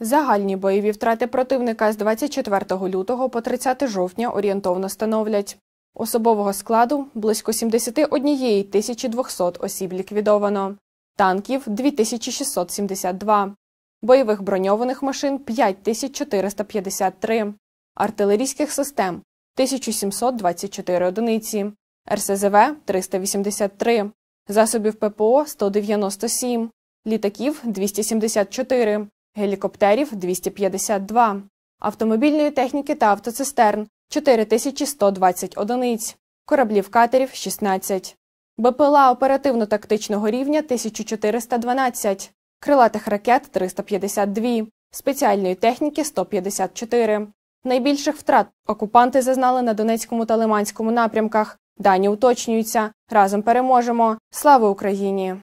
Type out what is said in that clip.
Загальні бойові втрати противника з 24 лютого по 30 жовтня орієнтовно становлять. Особового складу близько 71 200 осіб ліквідовано, танків 2672, бойових броньованих машин 5453, артилерійських систем 1724 одиниці, РСЗВ 383, засобів ППО 197, літаків 274, гелікоптерів 252, автомобільної техніки та автоцистерн 4120 одиниць, кораблів катерів 16, БПЛА оперативно-тактичного рівня 1412, крилатих ракет 352, спеціальної техніки 154. Найбільших втрат окупанти зазнали на Донецькому та Лиманському напрямках. Дані уточнюються. Разом переможемо. Слава Україні!